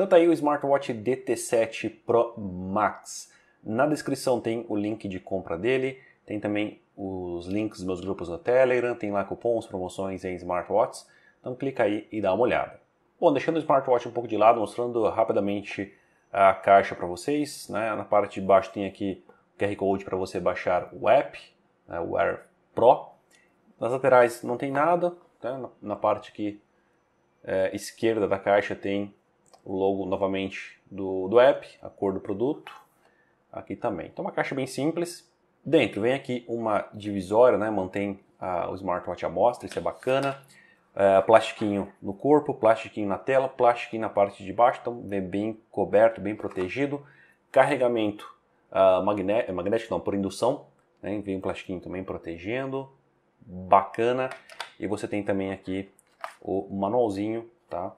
Tanto tá aí o smartwatch DT7 Pro Max. Na descrição tem o link de compra dele, tem também os links dos meus grupos no Telegram, tem lá cupons, promoções em smartwatches. Então clica aí e dá uma olhada. Bom, deixando o smartwatch um pouco de lado, mostrando rapidamente a caixa para vocês. Né? Na parte de baixo tem aqui o QR Code para você baixar o app, né? o Air Pro. Nas laterais não tem nada. Né? Na parte aqui é, esquerda da caixa tem o logo novamente do, do app, a cor do produto, aqui também. Então uma caixa bem simples. Dentro vem aqui uma divisória, né? mantém a, o smartwatch à mostra, isso é bacana. É, plastiquinho no corpo, plastiquinho na tela, plastiquinho na parte de baixo, então bem, bem coberto, bem protegido. Carregamento uh, ah, magné magnético, não, por indução, né? vem um plastiquinho também protegendo, bacana. E você tem também aqui o manualzinho, tá?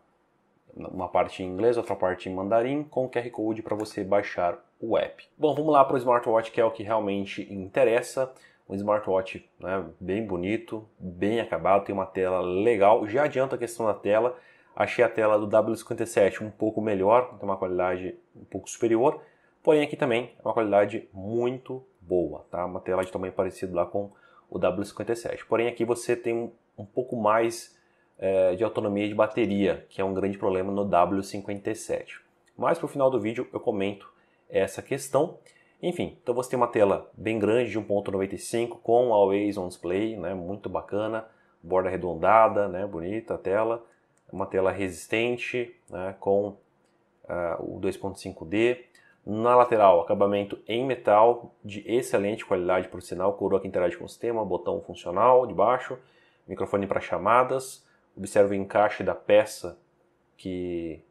uma parte em inglês, outra parte em mandarim, com QR Code para você baixar o app. Bom, vamos lá para o smartwatch, que é o que realmente interessa. Um smartwatch né, bem bonito, bem acabado, tem uma tela legal. Já adianta a questão da tela, achei a tela do W57 um pouco melhor, tem uma qualidade um pouco superior, porém aqui também é uma qualidade muito boa, tá? Uma tela de tamanho parecido lá com o W57. Porém aqui você tem um, um pouco mais é, de autonomia de bateria, que é um grande problema no W57. Mas para o final do vídeo eu comento essa questão. Enfim, então você tem uma tela bem grande de 1.95 com Always On Display, né, muito bacana, borda arredondada, né, bonita a tela, uma tela resistente né, com uh, o 2.5D. Na lateral, acabamento em metal de excelente qualidade por sinal, coroa que interage com o sistema, botão funcional de baixo, microfone para chamadas, observa o encaixe da peça, que,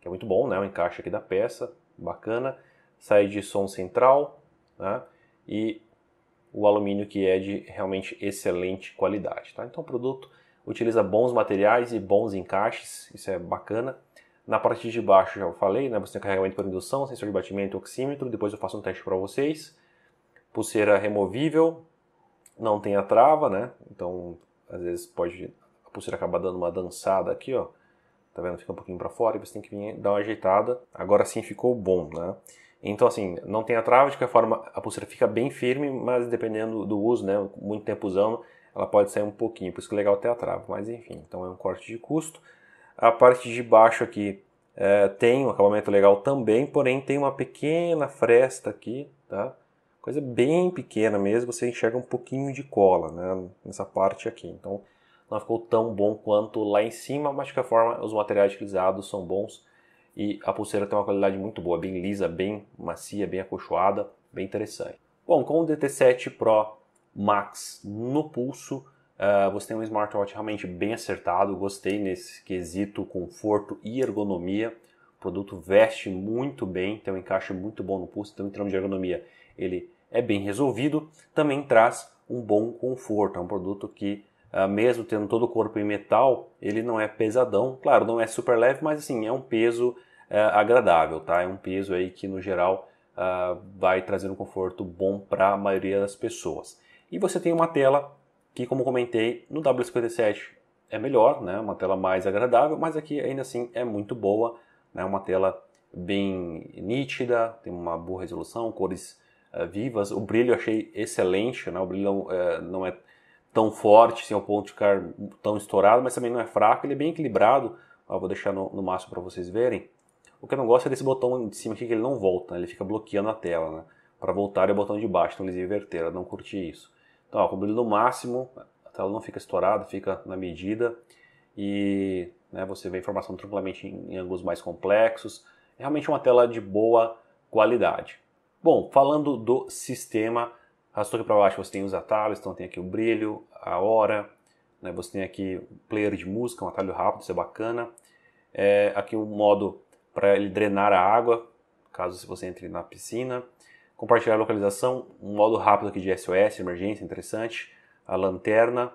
que é muito bom, né? O encaixe aqui da peça, bacana. Sai de som central, né? E o alumínio que é de realmente excelente qualidade, tá? Então o produto utiliza bons materiais e bons encaixes, isso é bacana. Na parte de baixo, já falei, né? Você tem carregamento por indução, sensor de batimento, oxímetro. Depois eu faço um teste para vocês. Pulseira removível, não tem a trava, né? Então, às vezes pode pulseira acaba dando uma dançada aqui, ó, tá vendo? Fica um pouquinho para fora e você tem que vir dar uma ajeitada. Agora sim ficou bom, né? Então, assim, não tem a trava, de qualquer forma a pulseira fica bem firme, mas dependendo do uso, né, muito tempo usando, ela pode sair um pouquinho, por isso que é legal ter a trava, mas enfim, então é um corte de custo. A parte de baixo aqui é, tem um acabamento legal também, porém tem uma pequena fresta aqui, tá? Coisa bem pequena mesmo, você enxerga um pouquinho de cola, né, nessa parte aqui, então não ficou tão bom quanto lá em cima, mas de qualquer forma os materiais utilizados são bons e a pulseira tem uma qualidade muito boa, bem lisa, bem macia, bem acolchoada, bem interessante. Bom, com o DT7 Pro Max no pulso, uh, você tem um smartwatch realmente bem acertado, gostei nesse quesito conforto e ergonomia. O produto veste muito bem, tem um encaixe muito bom no pulso, então em termos de ergonomia ele é bem resolvido, também traz um bom conforto, é um produto que ah, mesmo tendo todo o corpo em metal, ele não é pesadão. Claro, não é super leve, mas assim, é um peso é, agradável, tá? É um peso aí que no geral ah, vai trazer um conforto bom para a maioria das pessoas. E você tem uma tela que, como comentei, no W57 é melhor, né? Uma tela mais agradável, mas aqui ainda assim é muito boa, né? Uma tela bem nítida, tem uma boa resolução, cores uh, vivas. O brilho eu achei excelente, né? O brilho uh, não é tão forte, assim, ao ponto de ficar tão estourado, mas também não é fraco, ele é bem equilibrado. vou deixar no, no máximo para vocês verem. O que eu não gosto é desse botão de cima aqui que ele não volta, né? ele fica bloqueando a tela, né? Para voltar é o botão de baixo, então eles inverteram, eu não curti isso. Então, ó, com no máximo, a tela não fica estourada, fica na medida e né, você vê a informação tranquilamente em, em ângulos mais complexos. É realmente uma tela de boa qualidade. Bom, falando do sistema, Arrastou para baixo você tem os atalhos, então tem aqui o brilho, a hora, né? você tem aqui player de música, um atalho rápido, isso é bacana. É, aqui um modo para ele drenar a água, caso você entre na piscina. Compartilhar a localização, um modo rápido aqui de SOS, emergência, interessante. A lanterna,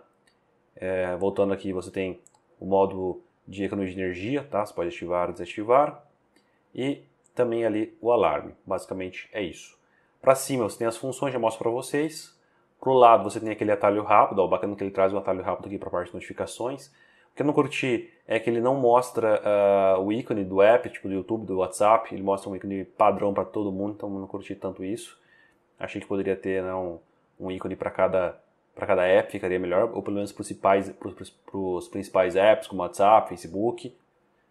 é, voltando aqui você tem o modo de economia de energia, tá? Você pode ativar ou desativar. E também ali o alarme, basicamente é isso. Para cima você tem as funções, já mostro para vocês. Para o lado você tem aquele atalho rápido, ó, bacana é que ele traz um atalho rápido aqui para a parte de notificações. O que eu não curti é que ele não mostra uh, o ícone do app, tipo do YouTube, do WhatsApp, ele mostra um ícone padrão para todo mundo, então eu não curti tanto isso. Achei que poderia ter né, um, um ícone para cada para cada app ficaria melhor, ou pelo menos para os principais, pros principais apps, como WhatsApp, Facebook.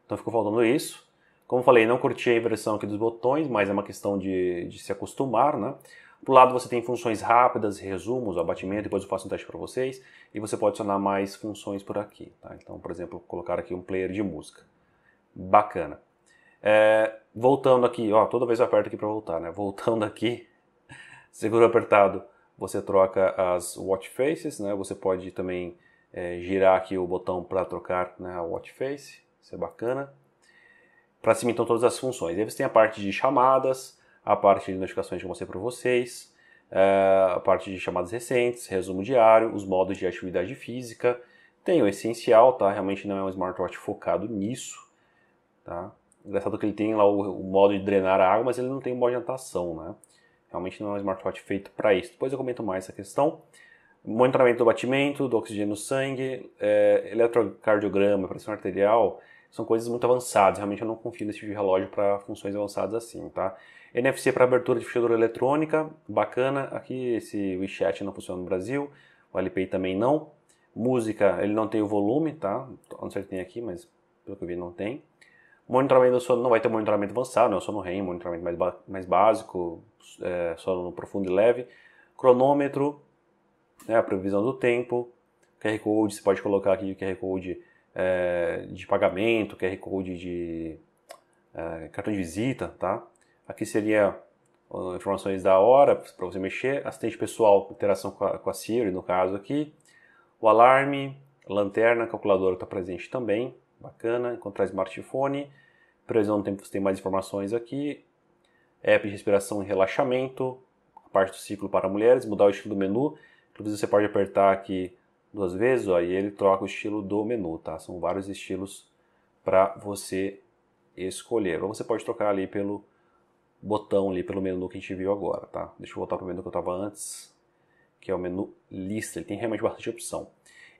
Então ficou faltando isso. Como falei, não curti a inversão aqui dos botões, mas é uma questão de, de se acostumar, né? Do lado você tem funções rápidas, resumos, abatimento, depois eu faço um teste para vocês, e você pode adicionar mais funções por aqui. Tá? Então, por exemplo, colocar aqui um player de música. Bacana. É, voltando aqui, ó, toda vez eu aperto aqui para voltar, né? Voltando aqui, seguro apertado, você troca as watch faces, né? Você pode também é, girar aqui o botão para trocar né, a watch face, isso é bacana para cima então todas as funções. Aí você tem a parte de chamadas, a parte de notificações que eu mostrei para vocês, eh, a parte de chamadas recentes, resumo diário, os modos de atividade física. Tem o essencial, tá? Realmente não é um smartwatch focado nisso, tá? Engraçado que ele tem lá o, o modo de drenar a água, mas ele não tem o modo de natação, né? Realmente não é um smartwatch feito para isso. Depois eu comento mais essa questão. Monitoramento do batimento, do oxigênio no sangue, é, eletrocardiograma, pressão arterial, são coisas muito avançadas. Realmente eu não confio nesse tipo de relógio para funções avançadas assim, tá? NFC para abertura de fechadura eletrônica, bacana. Aqui esse WeChat não funciona no Brasil, o LPI também não. Música, ele não tem o volume, tá? Não sei se tem aqui, mas pelo que eu vi não tem. Monitoramento do sono não vai ter monitoramento avançado, né? o sono REM, monitoramento mais, mais básico, é, sono profundo e leve. Cronômetro, né? a previsão do tempo. QR Code, você pode colocar aqui o QR Code é, de pagamento, QR Code de é, cartão de visita, tá? Aqui seria informações da hora para você mexer, assistente pessoal, interação com a, com a Siri, no caso aqui, o alarme, lanterna, calculadora está presente também, bacana, encontrar smartphone, previsão do tempo você tem mais informações aqui, app de respiração e relaxamento, a parte do ciclo para mulheres, mudar o estilo do menu, inclusive você pode apertar aqui duas vezes, ó, e ele troca o estilo do menu, tá? São vários estilos para você escolher. Ou você pode trocar ali pelo botão ali pelo menu que a gente viu agora, tá? Deixa eu voltar para o menu que eu estava antes, que é o menu lista. Ele tem realmente bastante opção.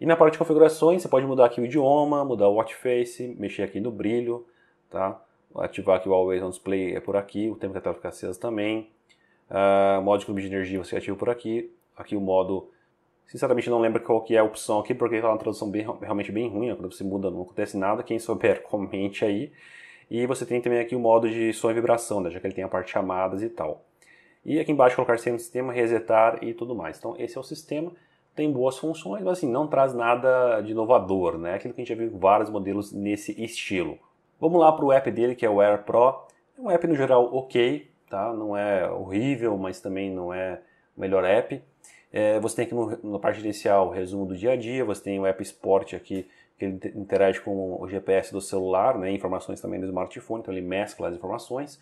E na parte de configurações, você pode mudar aqui o idioma, mudar o watch face, mexer aqui no brilho, tá? Ativar aqui o Always on Display é por aqui, o tempo que a tela fica acesa também. Uh, ah, modo de clube de energia você ativa por aqui. Aqui o modo Sinceramente não lembro qual que é a opção aqui, porque tá uma tradução bem, realmente bem ruim, né? quando você muda não acontece nada, quem souber comente aí. E você tem também aqui o modo de som e vibração, né, já que ele tem a parte de chamadas e tal. E aqui embaixo colocar sistema, resetar e tudo mais. Então esse é o sistema, tem boas funções, mas assim, não traz nada de inovador, né, aquilo que a gente já viu vários modelos nesse estilo. Vamos lá para o app dele, que é o Air Pro. É um app no geral ok, tá? não é horrível, mas também não é o melhor app. É, você tem aqui no, na parte inicial o resumo do dia a dia, você tem o app Sport aqui, que ele interage com o GPS do celular, né, informações também do smartphone, então ele mescla as informações.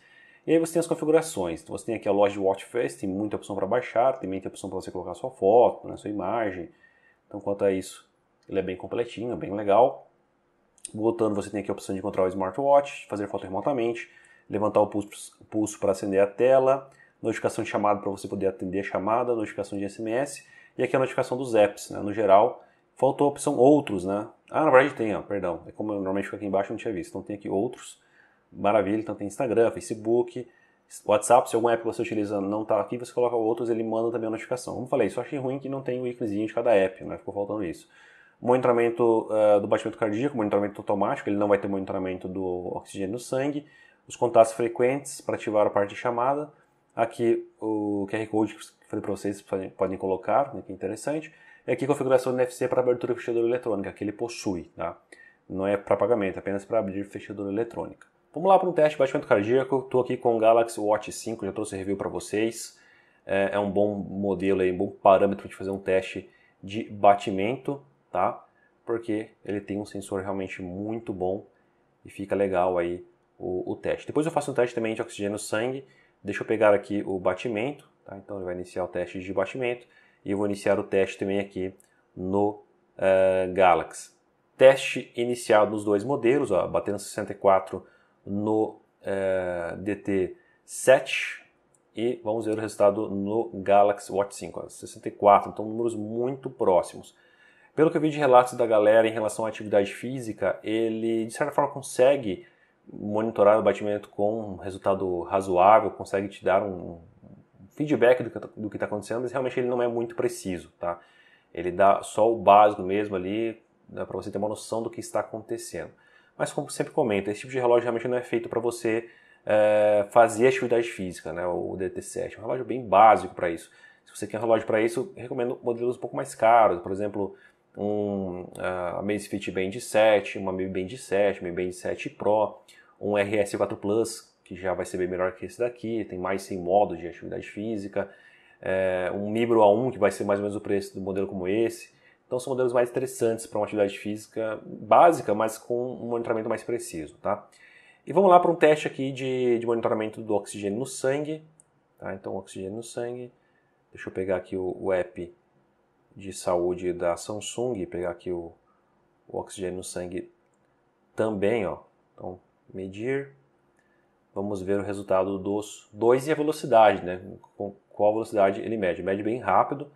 E aí você tem as configurações. Então, você tem aqui a loja de Watchface, tem muita opção para baixar, também tem opção para você colocar sua foto, né, sua imagem. Então quanto a isso, ele é bem completinho, bem legal. Voltando, você tem aqui a opção de controlar o smartwatch, fazer foto remotamente, levantar o pulso para acender a tela, notificação de chamada para você poder atender a chamada, notificação de SMS e aqui é a notificação dos apps, né? No geral, faltou a opção outros, né? Ah, na verdade tem, ó, perdão. É como normalmente fica aqui embaixo, eu não tinha visto. Então tem aqui outros, maravilha. Então tem Instagram, Facebook, WhatsApp. Se alguma app que você utiliza não está aqui, você coloca outros, ele manda também a notificação. Como eu falei, só achei ruim que não tem o íconezinho de cada app, né? Ficou faltando isso. Monitoramento uh, do batimento cardíaco, monitoramento automático, ele não vai ter monitoramento do oxigênio no sangue. Os contatos frequentes para ativar a parte de chamada Aqui o QR Code que eu falei para vocês, podem, colocar, né, que é interessante. E aqui configuração do NFC para abertura de fechadura eletrônica, que ele possui, tá? Não é para pagamento, é apenas para abrir fechadura eletrônica. Vamos lá para um teste de batimento cardíaco. Estou aqui com o Galaxy Watch 5, já trouxe review para vocês. É, é, um bom modelo, aí, um bom parâmetro para fazer um teste de batimento, tá? Porque ele tem um sensor realmente muito bom e fica legal aí o, o teste. Depois eu faço um teste também de oxigênio sangue Deixa eu pegar aqui o batimento, tá? então ele vai iniciar o teste de batimento e eu vou iniciar o teste também aqui no uh, Galaxy. Teste iniciado nos dois modelos, ó, batendo 64 no uh, eh, DT7 e vamos ver o resultado no Galaxy Watch 5, ó, 64, então números muito próximos. Pelo que eu vi de relatos da galera em relação à atividade física, ele de certa forma consegue monitorar o batimento com um resultado razoável, consegue te dar um feedback do que está tá acontecendo, mas realmente ele não é muito preciso, tá? Ele dá só o básico mesmo ali, dá para você ter uma noção do que está acontecendo. Mas como sempre comenta esse tipo de relógio realmente não é feito para você é, fazer atividade física, né? O DT7 é um relógio bem básico para isso. Se você quer um relógio para isso, recomendo modelos um pouco mais caros, por exemplo, um ah, Mace Fit Band 7, uma Mi Band 7, Mi Band 7 Pro, um RS4 Plus, que já vai ser bem melhor que esse daqui, tem mais 100 modos de atividade física, é, um Mibro A1, que vai ser mais ou menos o preço do modelo como esse. Então são modelos mais interessantes para uma atividade física básica, mas com um monitoramento mais preciso, tá? E vamos lá para um teste aqui de, de monitoramento do oxigênio no sangue, tá? Então oxigênio no sangue, deixa eu pegar aqui o, o app de saúde da Samsung, pegar aqui o, o oxigênio no sangue também, ó. Então, medir, vamos ver o resultado dos dois e a velocidade, né? Com qual velocidade ele mede. Mede bem rápido,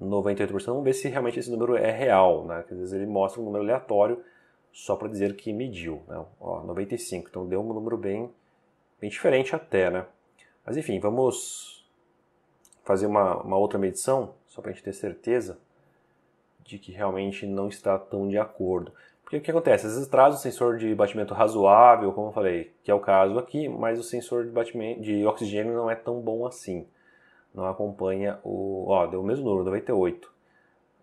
98%. Vamos ver se realmente esse número é real, né? às vezes ele mostra um número aleatório só para dizer que mediu, né? Ó, 95. Então deu um número bem, bem diferente até, né? Mas enfim, vamos fazer uma, uma outra medição só para a gente ter certeza de que realmente não está tão de acordo. Porque o que acontece? Às vezes traz o sensor de batimento razoável, como eu falei, que é o caso aqui, mas o sensor de, batimento, de oxigênio não é tão bom assim. Não acompanha o. Ó, deu o mesmo número, 98.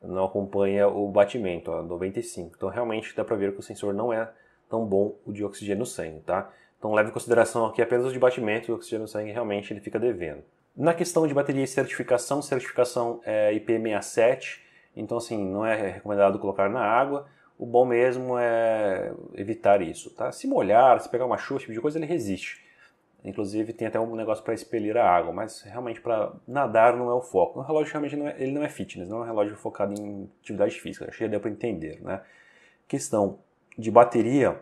Não acompanha o batimento, ó, 95. Então realmente dá para ver que o sensor não é tão bom o de oxigênio no sangue, tá? Então leve em consideração aqui apenas o de batimento e o oxigênio no sangue realmente ele fica devendo. Na questão de bateria e certificação, certificação é IP67, então assim, não é recomendado colocar na água. O bom mesmo é evitar isso, tá? Se molhar, se pegar uma chuva, esse tipo de coisa, ele resiste. Inclusive tem até um negócio para expelir a água, mas realmente para nadar não é o foco. O relógio realmente não é, ele não é fitness, não é um relógio focado em atividade física. Acho que já deu para entender, né? Questão de bateria,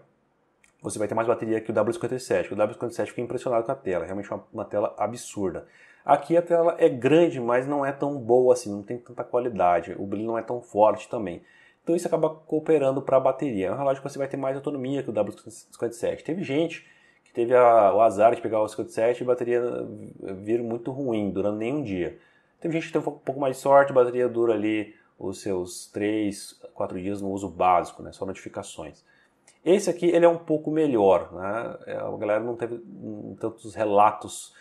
você vai ter mais bateria que o W57. O W57 fica impressionado com a tela, realmente é uma, uma tela absurda. Aqui a tela é grande, mas não é tão boa assim, não tem tanta qualidade, o brilho não é tão forte também. Então isso acaba cooperando para a bateria. É um relógio que você vai ter mais autonomia que o W57. Teve gente que teve a, o azar de pegar o 57 e a bateria eh, vir muito ruim, durando nem um dia. Teve gente que teve um pouco mais de sorte, a bateria dura ali os seus 3, 4 dias no uso básico, né, só notificações. Esse aqui ele é um pouco melhor, né? É, a galera não teve hum, tantos relatos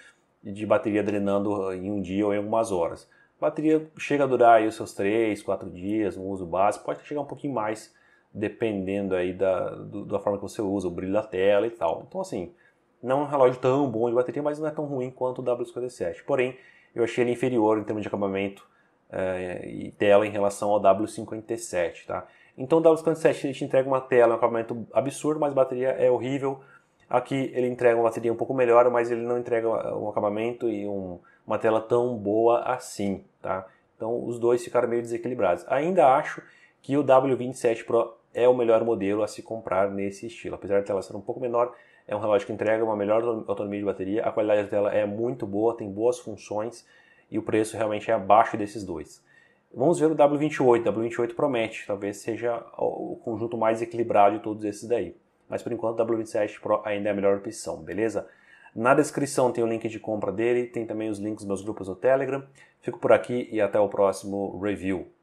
de bateria drenando em um dia ou em algumas horas. A bateria chega a durar aí os seus 3, 4 dias, um uso básico, pode chegar um pouquinho mais, dependendo aí da, do, da forma que você usa, o brilho da tela e tal. Então assim, não é um relógio tão bom de bateria, mas não é tão ruim quanto o W57. Porém, eu achei ele inferior em termos de acabamento eh, e tela em relação ao W57, tá? Então o w 27 ele te entrega uma tela, um acabamento absurdo, mas a bateria é horrível. Aqui ele entrega uma bateria um pouco melhor, mas ele não entrega eh, um acabamento e um, uma tela tão boa assim, tá? Então os dois ficaram meio desequilibrados. Ainda acho que o W27 Pro é o melhor modelo a se comprar nesse estilo. Apesar da tela ser um pouco menor, é um relógio que entrega uma melhor autonomia de bateria, a qualidade da tela é muito boa, tem boas funções e o preço realmente é abaixo desses dois. Vamos ver o W28. O W28 promete, talvez seja o conjunto mais equilibrado de todos esses daí. Mas por enquanto o W27 Pro ainda é a melhor opção, beleza? Na descrição tem o link de compra dele, tem também os links dos meus grupos no Telegram. Fico por aqui e até o próximo review.